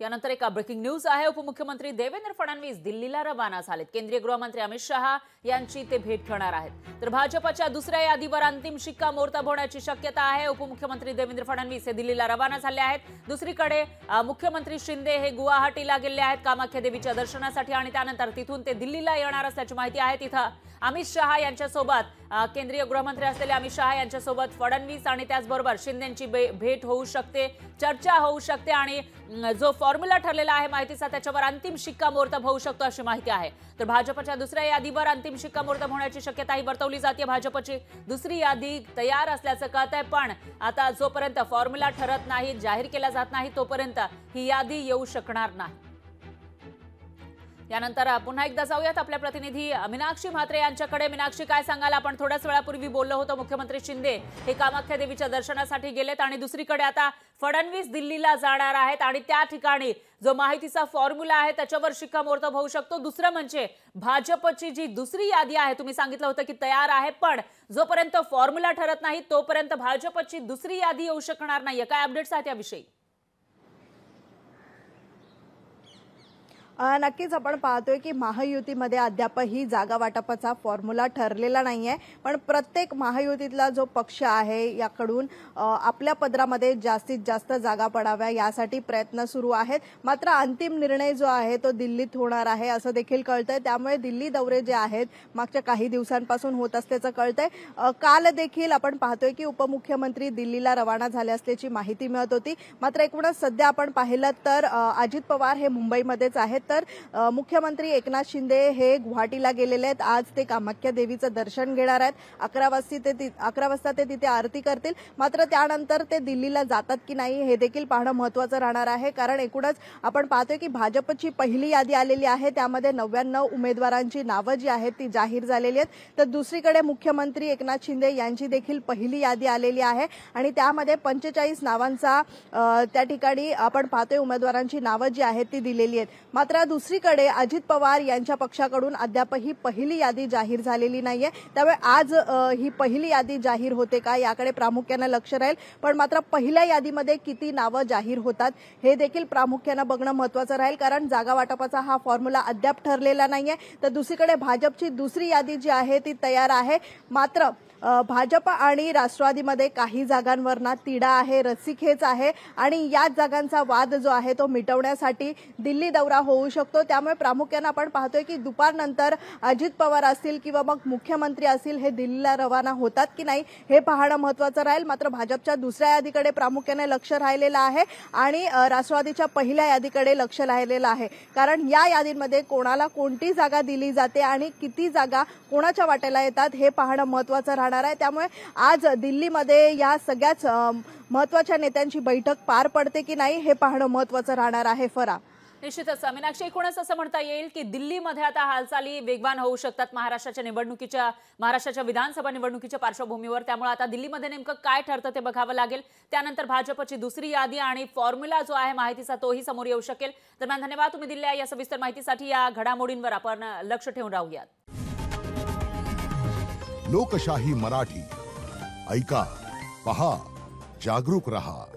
यानंतर एका breaking news आहे उपमुख्यमंत्री देवेंद्र फडणवीस दिल्लीला रवाना झालेत केंद्रीय गृहमंत्री अमित शहा यांची ते भेट घेणार आहेत तर भाजपच्या दुसऱ्या यादीवर अंतिम शिक्का मोर्तब होण्याची शक्यता आहे उपमुख्यमंत्री देवेंद्र फडणवीस हे दिल्लीला रवाना झाले आहेत दुसरीकडे मुख्यमंत्री शिंदे हे गुवाहाटीला गेले आहेत कामाख्या देवीच्या दर्शनासाठी आणि त्यानंतर तिथून ते दिल्लीला येणार असल्याची माहिती आहे तिथं अमित शहा यांच्यासोबत केंद्रीय गृहमंत्री असलेले अमित शहा यांच्यासोबत फडणवीस आणि त्याचबरोबर यांची भेट होऊ शकते चर्चा होऊ शकते आणि जो फॉर्म्युला ठरलेला आहे माहितीचा त्याच्यावर अंतिम शिक्कामोर्तब होऊ शकतो अशी माहिती आहे तर भाजपच्या दुसऱ्या यादीवर अंतिम शिक्कामोर्तब होण्याची शक्यताही वर्तवली जाते भाजपची दुसरी यादी तयार असल्याचं कळत आहे पण आता जोपर्यंत फॉर्म्युला ठरत नाही जाहीर केला जात नाही तोपर्यंत ही यादी येऊ शकणार नाही यानंतर पुन्हा एकदा जाऊयात आपल्या प्रतिनिधी मीनाक्षी म्हात्रे यांच्याकडे मीनाक्षी काय सांगाल आपण थोड्याच वेळापूर्वी बोललो होतो मुख्यमंत्री शिंदे हे कामाख्या देवीच्या दर्शनासाठी गेलेत आणि दुसरीकडे आता फडणवीस दिल्लीला जाणार आहेत आणि त्या ठिकाणी जो माहितीचा फॉर्म्युला आहे त्याच्यावर शिक्कामोर्तब होऊ शकतो दुसरं म्हणजे भाजपची जी दुसरी यादी आहे तुम्ही सांगितलं होतं की तयार आहे पण जोपर्यंत फॉर्म्युला ठरत नाही तोपर्यंत भाजपची दुसरी यादी येऊ शकणार नाहीये काय अपडेट्स आहेत याविषयी नक्कीच आपण पाहतोय की महायुतीमध्ये अद्याप ही जागा वाटपाचा फॉर्म्युला ठरलेला नाहीये पण प्रत्येक महायुतीतला जो पक्ष आहे याकडून आपल्या पदरामध्ये जास्तीत जास्त जागा पडाव्या यासाठी प्रयत्न सुरू आहेत मात्र अंतिम निर्णय जो आहे तो दिल्लीत होणार आहे असं देखील कळतंय त्यामुळे दिल्ली दौरे जे आहेत मागच्या काही दिवसांपासून होत असल्याचं कळतंय काल देखील आपण पाहतोय की उपमुख्यमंत्री दिल्लीला रवाना झाले असल्याची माहिती मिळत होती मात्र एकूणच सध्या आपण पाहिलं तर अजित पवार हे मुंबईमध्येच आहेत तर मुख्यमंत्री एकनाथ शिंदे हे गुवाहाटीला गेलेले आहेत आज ते कामाख्या देवीचं दर्शन घेणार आहेत अकरा वाजता ते अकरा वाजता ते तिथे आरती करतील मात्र त्यानंतर ते दिल्लीला जातात की नाही हे देखील पाहणं महत्वाचं राहणार आहे कारण एकूणच आपण पाहतोय की भाजपची पहिली यादी आलेली आहे त्यामध्ये नव्याण्णव उमेदवारांची नावं जी आहेत ती जाहीर झालेली आहेत तर दुसरीकडे मुख्यमंत्री एकनाथ शिंदे यांची देखील पहिली यादी आलेली आहे आणि त्यामध्ये पंचेचाळीस नावांचा त्या ठिकाणी आपण पाहतोय उमेदवारांची नावं जी आहेत ती दिलेली आहेत मात्र मात्र दुसरीकडे अजित पवार यांच्या पक्षाकडून अद्यापही पहिली यादी जाहीर झालेली नाहीये त्यामुळे आज ही पहिली यादी जाहीर होते का याकडे प्रामुख्यानं लक्ष राहील पण मात्र पहिल्या यादीमध्ये किती नावं जाहीर होतात हे देखील प्रामुख्यानं बघणं महत्वाचं राहील कारण जागा वाटपाचा हा फॉर्म्युला अद्याप ठरलेला नाहीये तर दुसरीकडे भाजपची दुसरी यादी जी आहे ती तयार आहे मात्र भाजप आणि राष्ट्रवादीमध्ये काही जागांवर ना तिडा आहे रस्सीखेच आहे आणि याच जागांचा वाद जो आहे तो मिटवण्यासाठी दिल्ली दौरा होऊ होऊ शकतो त्यामुळे प्रामुख्यानं आपण पाहतोय की दुपारनंतर अजित पवार असतील किंवा मग मुख्यमंत्री असतील हे दिल्लीला रवाना होतात की नाही हे पाहणं महत्वाचं राहील मात्र भाजपच्या दुसऱ्या यादीकडे प्रामुख्याने लक्ष राहिलेलं आहे आणि राष्ट्रवादीच्या पहिल्या यादीकडे लक्ष राहिलेलं आहे कारण या यादींमध्ये कोणाला कोणती जागा दिली जाते आणि किती जागा कोणाच्या वाटेला येतात हे पाहणं महत्वाचं राहणार आहे त्यामुळे आज दिल्लीमध्ये या सगळ्याच महत्वाच्या नेत्यांची बैठक पार पडते की नाही हे पाहणं महत्वाचं राहणार आहे फरा निश्चितच मीनाक्षी एकूणच असं म्हणता येईल की दिल्लीमध्ये आता हालचाली वेगवान होऊ शकतात महाराष्ट्राच्या निवडणुकीच्या महाराष्ट्राच्या विधानसभा निवडणुकीच्या पार्श्वभूमीवर त्यामुळे आता दिल्लीमध्ये नेमकं काय ठरतं ते बघावं लागेल त्यानंतर भाजपची दुसरी यादी आणि फॉर्म्युला जो आहे माहितीचा तोही समोर येऊ शकेल दरम्यान धन्यवाद तुम्ही दिल्या या सविस्तर माहितीसाठी या घडामोडींवर आपण लक्ष ठेवून राहूयात लोकशाही मराठी ऐका पहा जागरूक रहा